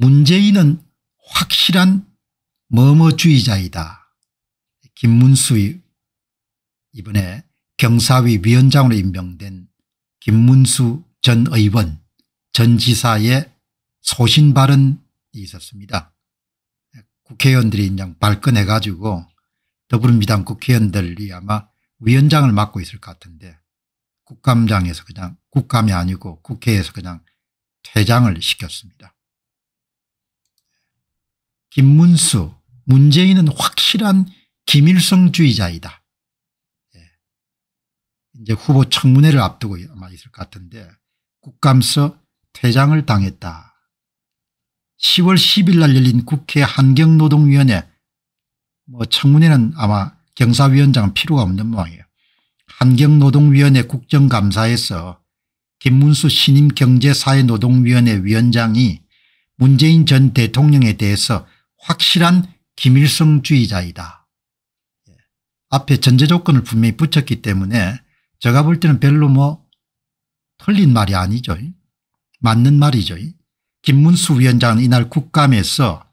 문재인은 확실한 머머주의자이다. 김문수의 이번에 경사위 위원장으로 임명된 김문수 전 의원 전 지사의 소신 발언이 있었습니다. 국회의원들이 인장 발끈해 가지고 더불어민주당 국회의원들이 아마 위원장을 맡고 있을 것 같은데 국감장에서 그냥 국감이 아니고 국회에서 그냥 퇴장을 시켰습니다. 김문수 문재인은 확실한 김일성주의자이다. 예. 이제 후보 청문회를 앞두고 아마 있을 것 같은데 국감서 퇴장을 당했다. 10월 10일 날 열린 국회 한경노동위원회 뭐 청문회는 아마 경사위원장은 필요가 없는 모양이에요. 한경노동위원회 국정감사에서 김문수 신임 경제사회노동위원회 위원장이 문재인 전 대통령에 대해서 확실한 김일성주의자이다. 예. 앞에 전제 조건을 분명히 붙였기 때문에 제가 볼 때는 별로 뭐 틀린 말이 아니죠. 맞는 말이죠. 김문수 위원장은 이날 국감에서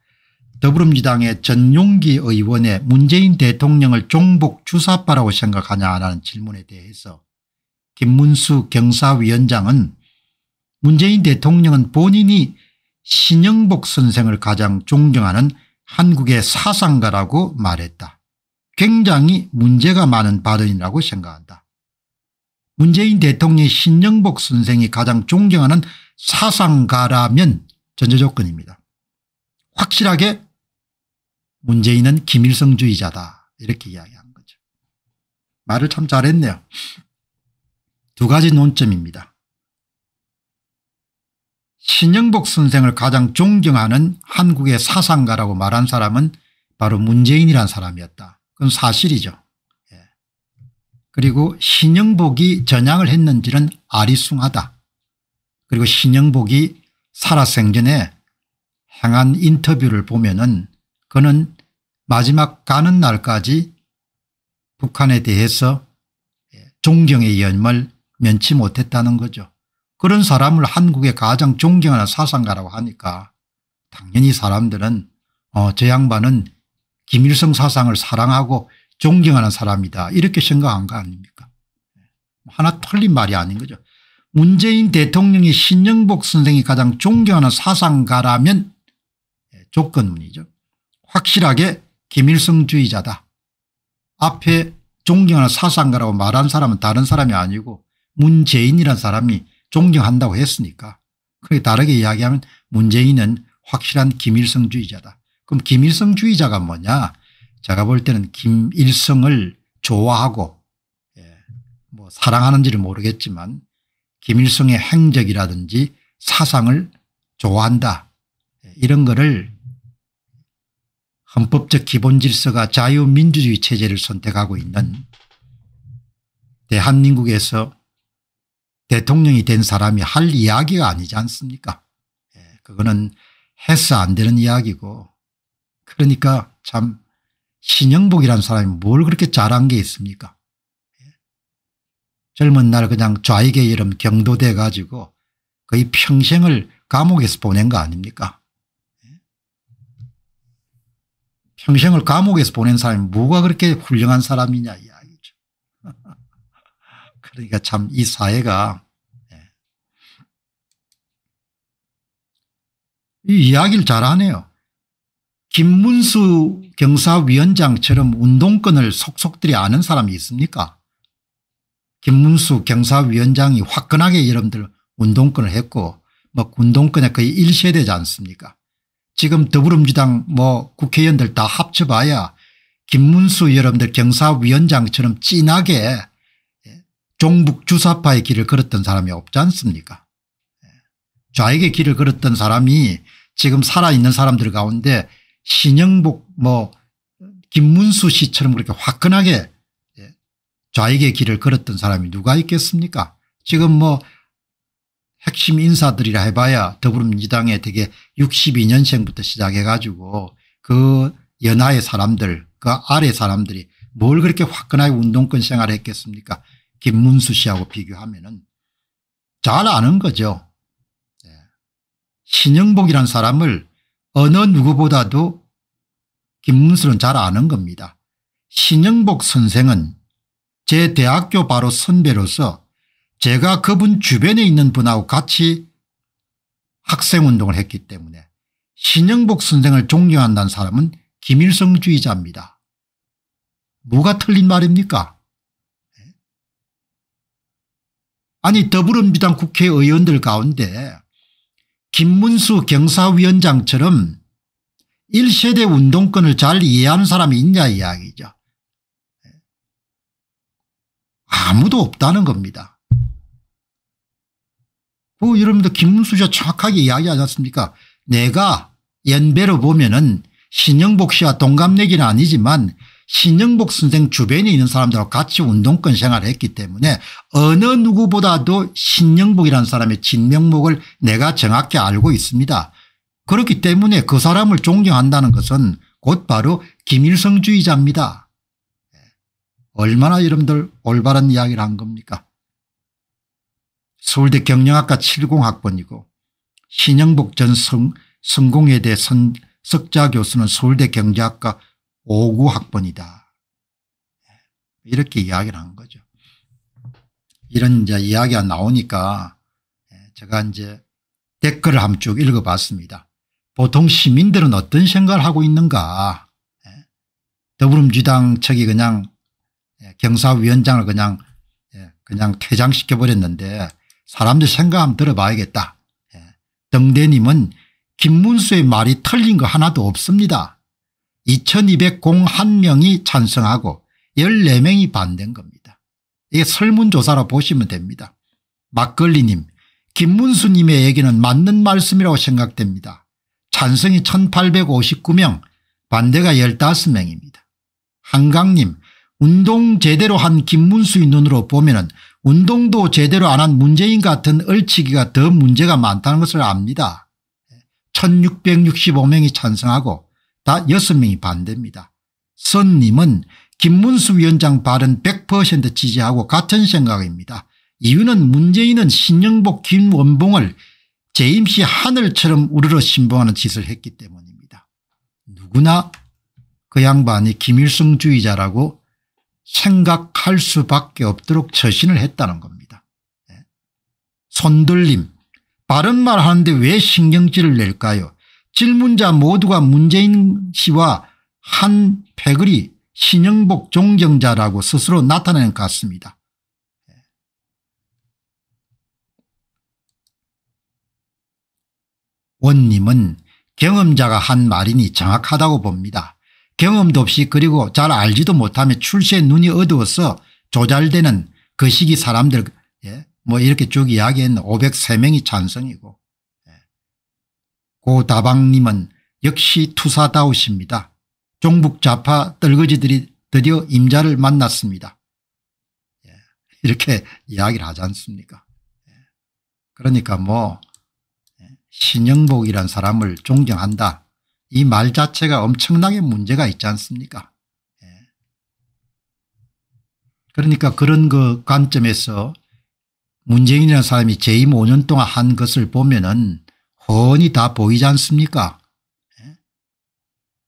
더불어민주당의 전용기 의원의 문재인 대통령을 종북 주사파라고 생각하냐라는 질문에 대해서 김문수 경사위원장은 문재인 대통령은 본인이 신영복 선생을 가장 존경하는 한국의 사상가라고 말했다. 굉장히 문제가 많은 발언이라고 생각한다. 문재인 대통령의 신영복 선생이 가장 존경하는 사상가라면 전제조건입니다. 확실하게 문재인은 김일성주의자다 이렇게 이야기한 거죠. 말을 참 잘했네요. 두 가지 논점입니다. 신영복 선생을 가장 존경하는 한국의 사상가라고 말한 사람은 바로 문재인이란 사람이었다. 그건 사실이죠. 예. 그리고 신영복이 전향을 했는지는 아리숭하다. 그리고 신영복이 살아생전에 행한 인터뷰를 보면 은 그는 마지막 가는 날까지 북한에 대해서 예, 존경의 염을 면치 못했다는 거죠. 그런 사람을 한국의 가장 존경하는 사상가라고 하니까 당연히 사람들은 어, 저 양반은 김일성 사상을 사랑하고 존경하는 사람이다 이렇게 생각한 거 아닙니까 하나 틀린 말이 아닌 거죠. 문재인 대통령이 신영복 선생이 가장 존경하는 사상가라면 예, 조건문이죠. 확실하게 김일성주의자다. 앞에 존경하는 사상가라고 말한 사람은 다른 사람이 아니고 문재인이란 사람이 존경한다고 했으니까. 그게 다르게 이야기하면 문재인은 확실한 김일성주의자다. 그럼 김일성주의자가 뭐냐 제가 볼 때는 김일성을 좋아하고 예, 뭐 사랑하는지를 모르겠지만 김일성의 행적이라든지 사상을 좋아한다 예, 이런 거를 헌법적 기본 질서가 자유민주주의 체제를 선택하고 있는 대한민국에서 대통령이 된 사람이 할 이야기가 아니지 않습니까 예, 그거는 해서 안 되는 이야기고 그러니까 참 신영복이라는 사람이 뭘 그렇게 잘한 게 있습니까 예. 젊은 날 그냥 좌익의 이름 경도돼 가지고 거의 평생을 감옥에서 보낸 거 아닙니까 예. 평생을 감옥에서 보낸 사람이 뭐가 그렇게 훌륭한 사람이냐 이야. 그러니까 참 이 사회가 예. 이 이야기를 잘하네요. 김문수 경사위원장처럼 운동권을 속속들이 아는 사람이 있습니까? 김문수 경사위원장이 화끈하게 여러분들 운동권을 했고 뭐 운동권의 거의 1세대지 않습니까? 지금 더불어민주당 뭐 국회의원들 다 합쳐봐야 김문수 여러분들 경사위원장처럼 진하게 종북 주사파의 길을 걸었던 사람이 없지 않습니까 예. 좌익의 길을 걸었던 사람이 지금 살아있는 사람들 가운데 신영복 뭐 김문수 씨처럼 그렇게 화끈하게 예, 좌익의 길을 걸었던 사람이 누가 있겠습니까 지금 뭐 핵심 인사들이라 해봐야 더불어민주당에 되게 62년생부터 시작해 가지고 그 연하의 사람들 그 아래 사람들이 뭘 그렇게 화끈하게 운동권 생활을 했겠습니까 김문수 씨하고 비교하면은 잘 아는 거죠. 예. 신영복이란 사람을 어느 누구보다도 김문수는 잘 아는 겁니다. 신영복 선생은 제 대학교 바로 선배로서 제가 그분 주변에 있는 분하고 같이 학생운동을 했기 때문에 신영복 선생을 존경한다는 사람은 김일성주의자입니다. 뭐가 틀린 말입니까? 아니 더불어민주당 국회의원들 가운데 김문수 경사위원장처럼 1세대 운동권을 잘 이해하는 사람이 있냐 이야기죠. 아무도 없다는 겁니다. 뭐 여러분들 김문수 씨가 정확하게 이야기하지 않습니까 내가 연배로 보면 은 신영복 씨와 동갑내기는 아니지만 신영복 선생 주변에 있는 사람들하고 같이 운동권 생활을 했기 때문에 어느 누구보다도 신영복이라는 사람의 진명목을 내가 정확히 알고 있습니다. 그렇기 때문에 그 사람을 존경한다는 것은 곧바로 김일성주의자입니다. 예. 얼마나 여러분들 올바른 이야기를 한 겁니까 서울대 경영학과 70학번이고 신영복 전 성, 성공에대해 선, 석자 교수는 서울대 경제학과 5구 학번이다. 이렇게 이야기를 한 거죠. 이런 이제 이야기가 나오니까 예, 제가 이제 댓글을 한번 쭉 읽어봤습니다. 보통 시민들은 어떤 생각을 하고 있는가. 예, 더불어민주당 측이 그냥 예, 경사위원장을 그냥 그냥 퇴장시켜버렸는데 사람들 생각 한번 들어봐야겠다. 등대님은 김문수의 말이 틀린 거 하나도 없습니다. 2201명이 찬성하고 14명이 반대인 겁니다. 이게 설문조사로 보시면 됩니다. 막걸리님 김문수님의 얘기는 맞는 말씀이라고 생각됩니다. 찬성이 1859명 반대가 15명입니다. 한강님 운동 제대로 한 김문수의 눈으로 보면 은 운동도 제대로 안 한 문재인 같은 얼치기가 더 문제가 많다는 것을 압니다. 1665명이 찬성하고 다 6명이 반대입니다. 선님은 김문수 위원장 발언 100% 지지하고 같은 생각입니다. 이유는 문재인은 신영복 김원봉을 재임시 하늘처럼 우르르 신봉하는 짓을 했기 때문입니다. 누구나 그 양반이 김일성주의자라고 생각할 수밖에 없도록 처신을 했다는 겁니다. 예. 손들림 바른 말 하는데 왜 신경질을 낼까요 질문자 모두가 문재인 씨와 한 패거리 신영복 존경자라고 스스로 나타내는 것 같습니다. 원님은 경험자가 한 말이니 정확하다고 봅니다. 경험도 없이 그리고 잘 알지도 못하며 출세 눈이 어두워서 조잘되는 그 시기 사람들 예? 뭐 이렇게 쭉이야기했 503명이 찬성이고 고다방님은 역시 투사다우십니다. 종북 좌파 떨거지들이 드디어 임자를 만났습니다. 예, 이렇게 이야기를 하지 않습니까 예, 그러니까 뭐 예, 신영복이란 사람을 존경한다. 이 말 자체가 엄청나게 문제가 있지 않습니까 그러니까 그런 그 관점에서 문재인이라는 사람이 제2 5년 동안 한 것을 보면은 훤히 다 보이지 않습니까 예?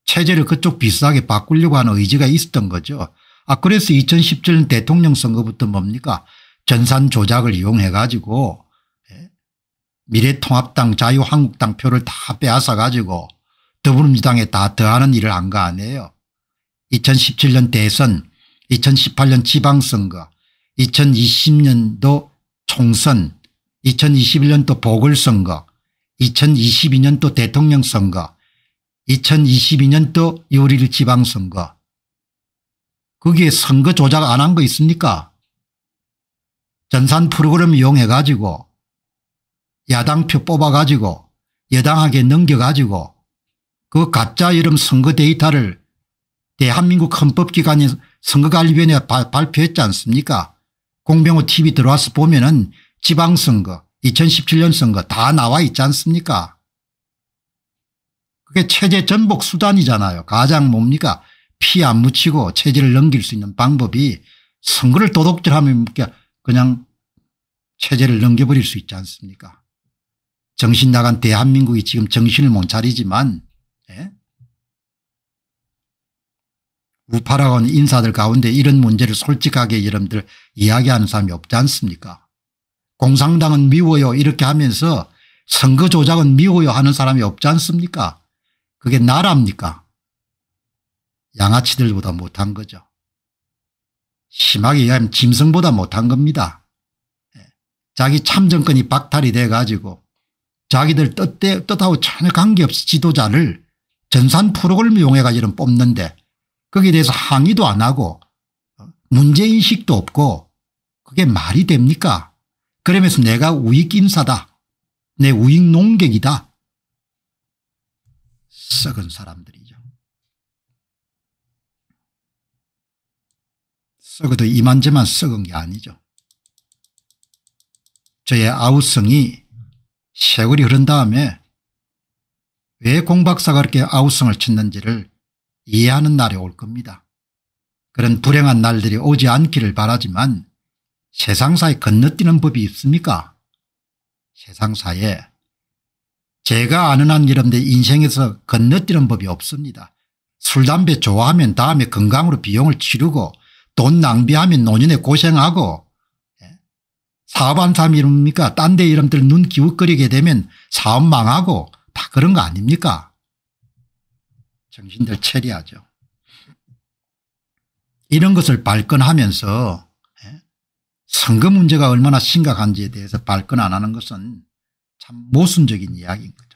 체제를 그쪽 비싸게 바꾸려고 하는 의지가 있었던 거죠. 아 그래서 2017년 대통령 선거부터 뭡니까 전산 조작을 이용해 가지고 예? 미래통합당 자유한국당 표를 다 빼앗아 가지고 더불어민주당에 다 더하는 일을 한 거 아니에요. 2017년 대선 2018년 지방선거 2020년도 총선 2021년도 보궐선거 2022년도 대통령 선거 2022년도 요리를 지방선거 거기에 선거 조작 안 한 거 있습니까 전산 프로그램 이용해 가지고 야당표 뽑아 가지고 여당하게 넘겨 가지고 그 가짜 이름 선거 데이터를 대한민국 헌법기관인 선거관리위원회 에 발표했지 않습니까 공병호 tv 들어와서 보면 은 지방선거 2017년 선거 다 나와 있지 않습니까 그게 체제 전복 수단이잖아요. 가장 뭡니까 피 안 묻히고 체제를 넘길 수 있는 방법이 선거를 도둑질하면 그냥 체제를 넘겨버릴 수 있지 않습니까 정신 나간 대한민국이 지금 정신을 못 차리지만 예? 우파라고 하는 인사들 가운데 이런 문제를 솔직하게 여러분들 이야기하는 사람이 없지 않습니까 공산당은 미워요 이렇게 하면서 선거 조작은 미워요 하는 사람이 없지 않습니까 그게 나라입니까 양아치들보다 못한 거죠. 심하게 얘기하면 짐승보다 못한 겁니다. 예. 자기 참정권이 박탈이 돼 가지고 자기들 뜻대, 뜻하고 전혀 관계없이 지도자를 전산 프로그램 을 이용해 가지고 뽑는데 거기에 대해서 항의도 안 하고 어, 문제인식도 없고 그게 말이 됩니까 그러면서 내가 우익 인사다. 내 우익 농객이다. 썩은 사람들이죠. 썩어도 이만저만 썩은 게 아니죠. 저의 아우성이 세월이 흐른 다음에 왜 공박사가 그렇게 아우성을 쳤는지를 이해하는 날이 올 겁니다. 그런 불행한 날들이 오지 않기를 바라지만 세상사에 건너뛰는 법이 있습니까 세상사에 제가 아는 한여러분 인생에서 건너뛰는 법이 없습니다. 술 담배 좋아하면 다음에 건강으로 비용을 치르고 돈 낭비하면 노년에 고생하고 예? 사업한 사람 이름입니까 딴 데 이름들 눈 기웃거리게 되면 사업 망하고 다 그런 거 아닙니까 정신들 체리하죠. 이런 것을 발끈하면서 선거 문제가 얼마나 심각한지에 대해서 발끈 안 하는 것은 참 모순적인 이야기입니다